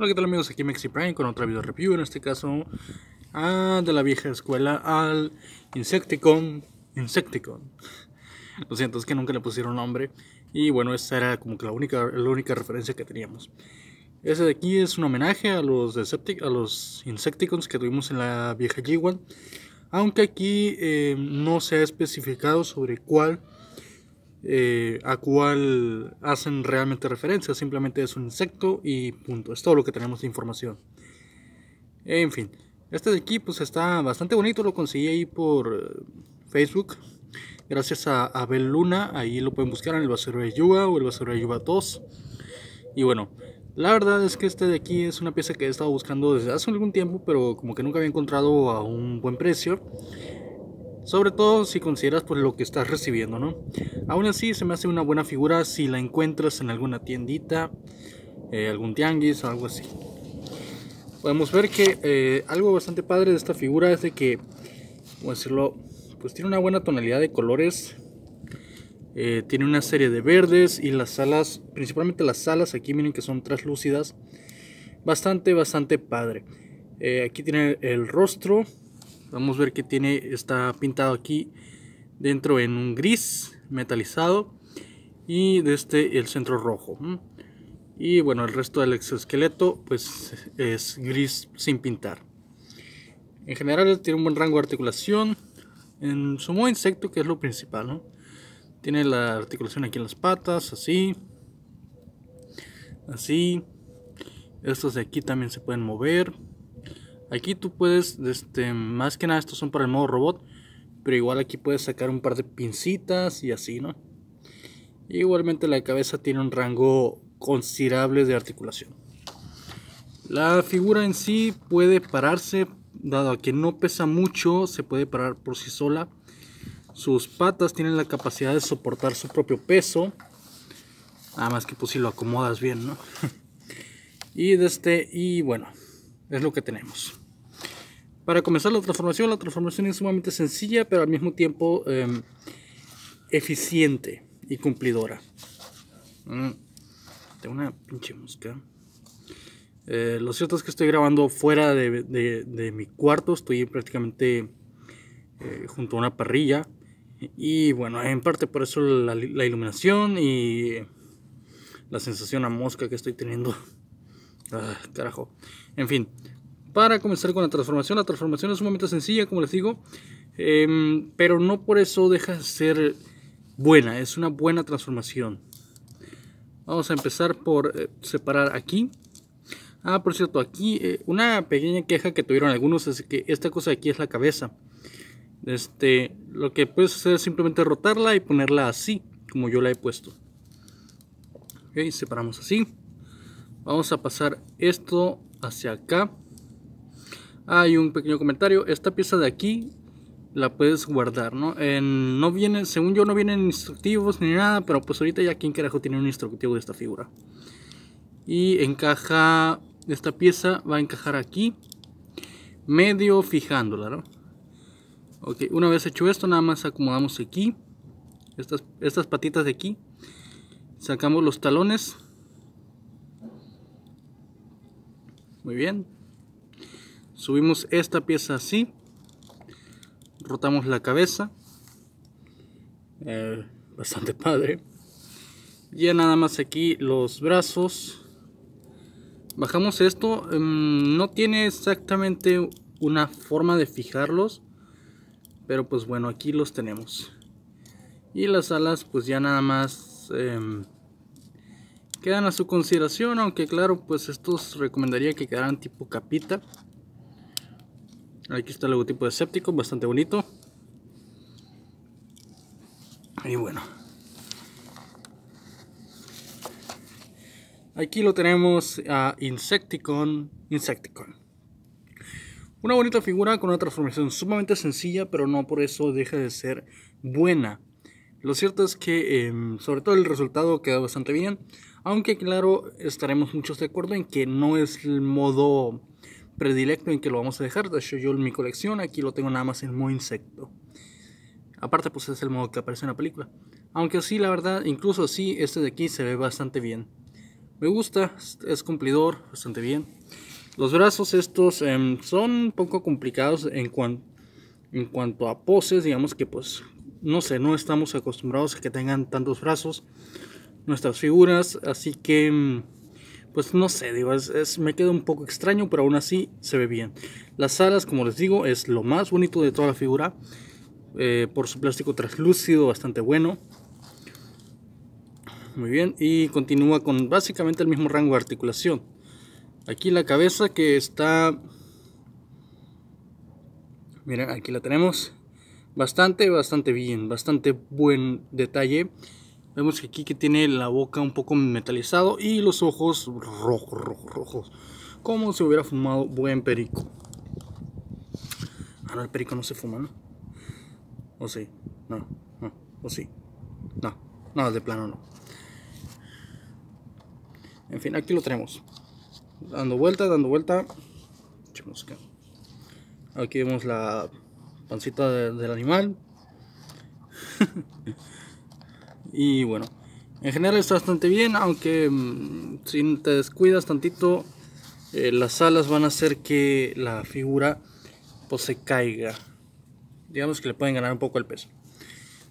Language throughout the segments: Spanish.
Hola, ¿qué tal amigos? Aquí Maxi Prime con otra video review, en este caso ah, de la vieja escuela al Insecticon. Insecticon. Lo siento, es que nunca le pusieron nombre. Y bueno, esta era como que la única, la única referencia que teníamos. Ese de aquí es un homenaje a los, a los Insecticons que tuvimos en la vieja g Aunque aquí eh, no se ha especificado sobre cuál eh, a cuál hacen realmente referencia. Simplemente es un insecto y punto. Es todo lo que tenemos de información. En fin, este de aquí pues está bastante bonito. Lo conseguí ahí por eh, Facebook. Gracias a Abel Luna. Ahí lo pueden buscar en el basurero de Yuba o el basurero de Yuba 2. Y bueno, la verdad es que este de aquí es una pieza que he estado buscando desde hace algún tiempo, pero como que nunca había encontrado a un buen precio. Sobre todo si consideras pues lo que estás recibiendo, ¿no? Aún así se me hace una buena figura si la encuentras en alguna tiendita, eh, algún tianguis o algo así. Podemos ver que eh, algo bastante padre de esta figura es de que, a decirlo, pues tiene una buena tonalidad de colores. Eh, tiene una serie de verdes y las alas, principalmente las alas, aquí miren que son translúcidas. Bastante, bastante padre. aquí tiene el rostro. Vamos a ver que tiene, está pintado aquí dentro en un gris metalizado y de este el centro rojo. Y bueno, el resto del exoesqueleto pues es gris sin pintar. En general tiene un buen rango de articulación. En su modo insecto, que es lo principal, Tiene la articulación aquí en las patas, así. Así. Estos de aquí también se pueden mover. Aquí tú puedes, este, más que nada estos son para el modo robot pero igual aquí puedes sacar un par de pincitas y así, ¿no? Igualmente la cabeza tiene un rango considerable de articulación. La figura en sí puede pararse, dado a que no pesa mucho, se puede parar por sí sola. Sus patas tienen la capacidad de soportar su propio peso. Nada más que pues si lo acomodas bien, ¿no? y de este, y bueno, es lo que tenemos. Para comenzar la transformación, la transformación es sumamente sencilla, pero al mismo tiempo em, eficiente y cumplidora. Mm. Tengo una pinche mosca. Eh, lo cierto es que estoy grabando fuera de, mi cuarto, estoy prácticamente eh, junto a una parrilla. Y bueno, en parte por eso la, iluminación y la sensación a mosca que estoy teniendo. Ah, carajo. En fin, para comenzar con la transformación. La transformación es sumamente sencilla, como les digo, em, pero no por eso deja de ser buena, es una buena transformación. Vamos a empezar por eh, separar aquí. Ah, por cierto, aquí eh, una pequeña queja que tuvieron algunos es que esta cosa de aquí es la cabeza. Este, lo que puedes hacer es simplemente rotarla y ponerla así, como yo la he puesto. Ok, separamos así. Vamos a pasar esto hacia acá. Hay un pequeño comentario. Esta pieza de aquí la puedes guardar, ¿no? no viene, según yo, no vienen instructivos ni nada, pero pues ahorita ya quién carajo tiene un instructivo de esta figura. Y encaja, esta pieza va a encajar aquí, medio fijándola, ¿no? Ok, una vez hecho esto, nada más acomodamos aquí, estas, estas patitas de aquí, sacamos los talones. Muy bien, subimos esta pieza así rotamos la cabeza eh, bastante padre ya nada más aquí los brazos bajamos esto mm, no tiene exactamente una forma de fijarlos pero pues bueno aquí los tenemos y las alas pues ya nada más em, quedan a su consideración aunque claro pues estos recomendaría que quedaran tipo capita Aquí está el logotipo de séptico, bastante bonito. Y bueno. Aquí lo tenemos a Insecticon, Insecticon. Una bonita figura con una transformación sumamente sencilla, pero no por eso deja de ser buena. Lo cierto es que, em, sobre todo, el resultado queda bastante bien. Aunque, claro, estaremos muchos de acuerdo en que no es el modo predilecto en que lo vamos a dejar. De hecho, yo en mi colección aquí lo tengo nada más en muy insecto. Aparte, pues es el modo que aparece en la película. Aunque sí, la verdad, incluso así, este de aquí se ve bastante bien. Me gusta, es cumplidor, bastante bien. Los brazos estos em, son un poco complicados en, en cuanto a poses, digamos que pues, no sé, no estamos acostumbrados a que tengan tantos brazos nuestras figuras, así que em, pues no sé, digo, es, me queda un poco extraño, pero aún así se ve bien. Las alas, como les digo, es lo más bonito de toda la figura. Eh, por su plástico translúcido, bastante bueno. Muy bien, y continúa con básicamente el mismo rango de articulación. Aquí la cabeza que está... Miren, aquí la tenemos. Bastante, bastante bien, bastante buen detalle. Vemos que aquí que tiene la boca un poco metalizado y los ojos rojos, rojos, rojos. Como si hubiera fumado buen perico. Ahora el perico no se fuma, ¿no? ¿O sí? No, no, o sí. No, nada de plano no. En fin, aquí lo tenemos. Dando vuelta, dando vuelta. Aquí vemos la pancita del animal. Y bueno, en general está bastante bien, aunque mm, si te descuidas tantito, eh, las alas van a hacer que la figura pues se caiga. Digamos que le pueden ganar un poco el peso.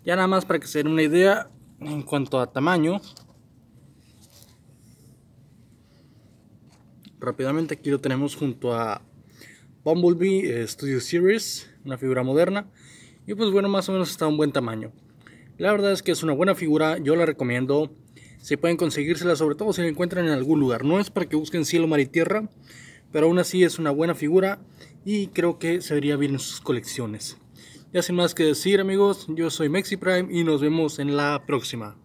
Ya nada más para que se den una idea en cuanto a tamaño. Rápidamente aquí lo tenemos junto a Bumblebee eh, Studio Series, una figura moderna. Y pues bueno, más o menos está un buen tamaño. La verdad es que es una buena figura, yo la recomiendo. Se pueden conseguírsela, sobre todo si la encuentran en algún lugar. No es para que busquen cielo, mar y tierra, pero aún así es una buena figura y creo que se vería bien en sus colecciones. Ya sin más que decir amigos, yo soy Mexi Prime y nos vemos en la próxima.